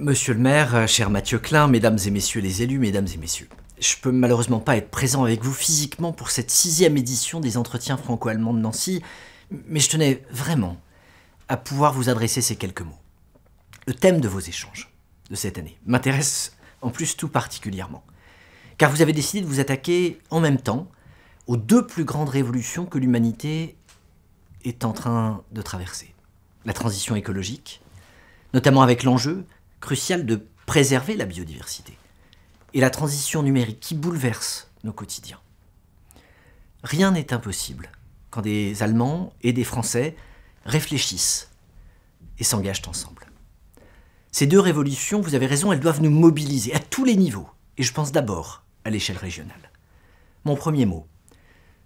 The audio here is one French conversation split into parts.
Monsieur le maire, euh, cher Mathieu Klein, mesdames et messieurs les élus, mesdames et messieurs. Je peux malheureusement pas être présent avec vous physiquement pour cette sixième édition des entretiens franco-allemands de Nancy, mais je tenais vraiment à pouvoir vous adresser ces quelques mots. Le thème de vos échanges de cette année m'intéresse en plus tout particulièrement, car vous avez décidé de vous attaquer en même temps aux deux plus grandes révolutions que l'humanité est en train de traverser. La transition écologique, notamment avec l'enjeu crucial de préserver la biodiversité et la transition numérique qui bouleverse nos quotidiens. Rien n'est impossible quand des Allemands et des Français réfléchissent et s'engagent ensemble. Ces deux révolutions, vous avez raison, elles doivent nous mobiliser à tous les niveaux, et je pense d'abord à l'échelle régionale. Mon premier mot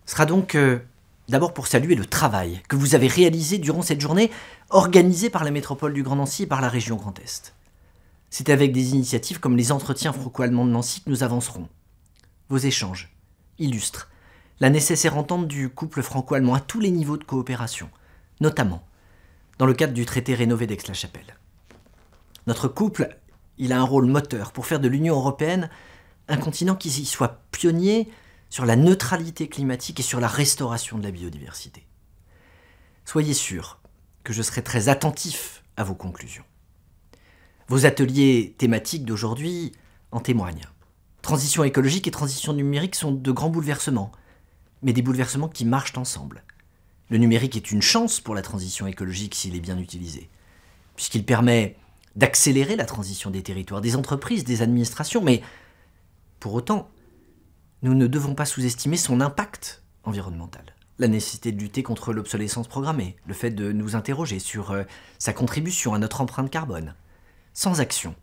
sera donc euh, d'abord pour saluer le travail que vous avez réalisé durant cette journée organisée par la métropole du Grand Nancy et par la région Grand Est. C'est avec des initiatives comme les entretiens franco-allemands de Nancy que nous avancerons. Vos échanges illustrent la nécessaire entente du couple franco-allemand à tous les niveaux de coopération, notamment dans le cadre du traité rénové d'Aix-la-Chapelle. Notre couple, il a un rôle moteur pour faire de l'Union européenne un continent qui soit pionnier sur la neutralité climatique et sur la restauration de la biodiversité. Soyez sûrs que je serai très attentif à vos conclusions. Vos ateliers thématiques d'aujourd'hui en témoignent. Transition écologique et transition numérique sont de grands bouleversements, mais des bouleversements qui marchent ensemble. Le numérique est une chance pour la transition écologique s'il est bien utilisé, puisqu'il permet d'accélérer la transition des territoires, des entreprises, des administrations, mais pour autant, nous ne devons pas sous-estimer son impact environnemental. La nécessité de lutter contre l'obsolescence programmée, le fait de nous interroger sur euh, sa contribution à notre empreinte carbone, sans action.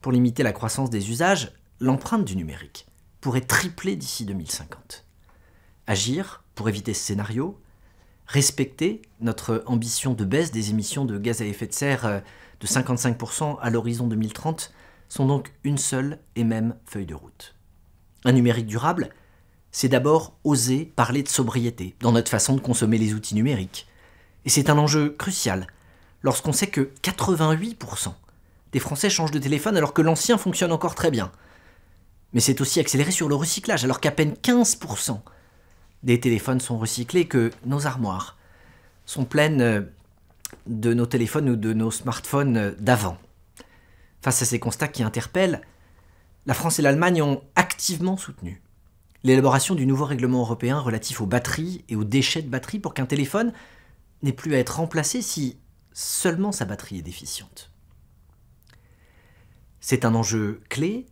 Pour limiter la croissance des usages, l'empreinte du numérique pourrait tripler d'ici 2050. Agir pour éviter ce scénario, respecter notre ambition de baisse des émissions de gaz à effet de serre euh, de 55% à l'horizon 2030 sont donc une seule et même feuille de route. Un numérique durable, c'est d'abord oser parler de sobriété dans notre façon de consommer les outils numériques. Et c'est un enjeu crucial lorsqu'on sait que 88% les Français changent de téléphone alors que l'ancien fonctionne encore très bien. Mais c'est aussi accéléré sur le recyclage, alors qu'à peine 15% des téléphones sont recyclés, que nos armoires sont pleines euh, de nos téléphones ou de nos smartphones euh, d'avant. Face à ces constats qui interpellent, la France et l'Allemagne ont activement soutenu l'élaboration du nouveau règlement européen relatif aux batteries et aux déchets de batteries pour qu'un téléphone n'ait plus à être remplacé si seulement sa batterie est déficiente. C'est un enjeu clé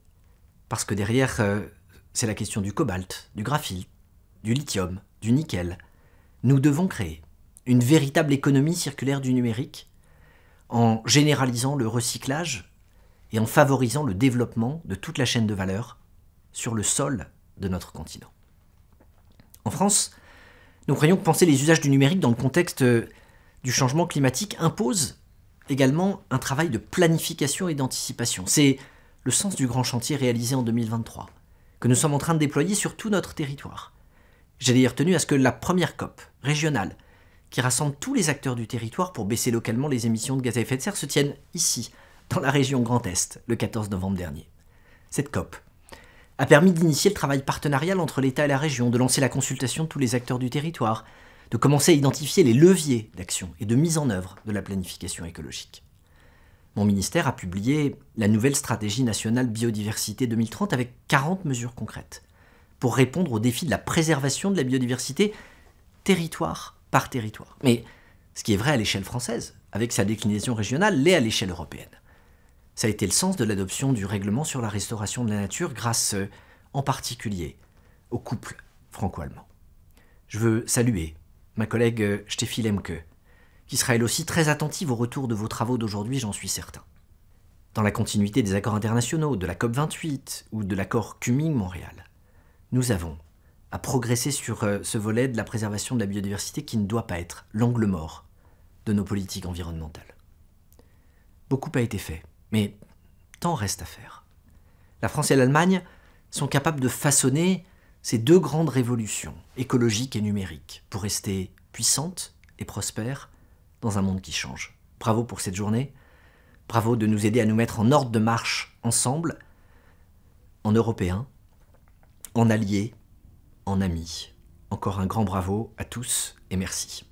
parce que derrière, euh, c'est la question du cobalt, du graphite, du lithium, du nickel. Nous devons créer une véritable économie circulaire du numérique en généralisant le recyclage et en favorisant le développement de toute la chaîne de valeur sur le sol de notre continent. En France, nous croyons que penser les usages du numérique dans le contexte euh, du changement climatique impose également un travail de planification et d'anticipation. C'est le sens du grand chantier réalisé en 2023, que nous sommes en train de déployer sur tout notre territoire. J'ai d'ailleurs tenu à ce que la première COP régionale, qui rassemble tous les acteurs du territoire pour baisser localement les émissions de gaz à effet de serre, se tienne ici, dans la région Grand Est, le 14 novembre dernier. Cette COP a permis d'initier le travail partenarial entre l'État et la région, de lancer la consultation de tous les acteurs du territoire, de commencer à identifier les leviers d'action et de mise en œuvre de la planification écologique. Mon ministère a publié la nouvelle stratégie nationale biodiversité 2030 avec 40 mesures concrètes pour répondre au défi de la préservation de la biodiversité territoire par territoire. Mais ce qui est vrai à l'échelle française, avec sa déclinaison régionale, l'est à l'échelle européenne. Ça a été le sens de l'adoption du règlement sur la restauration de la nature grâce euh, en particulier au couple franco-allemand. Je veux saluer ma collègue euh, Steffi Lemke, qui sera elle aussi très attentive au retour de vos travaux d'aujourd'hui, j'en suis certain. Dans la continuité des accords internationaux, de la COP28 ou de l'accord Cuming-Montréal, nous avons à progresser sur euh, ce volet de la préservation de la biodiversité qui ne doit pas être l'angle mort de nos politiques environnementales. Beaucoup a été fait, mais tant reste à faire. La France et l'Allemagne sont capables de façonner ces deux grandes révolutions, écologique et numérique, pour rester puissantes et prospères dans un monde qui change. Bravo pour cette journée, bravo de nous aider à nous mettre en ordre de marche ensemble, en Européens, en alliés, en amis. Encore un grand bravo à tous et merci.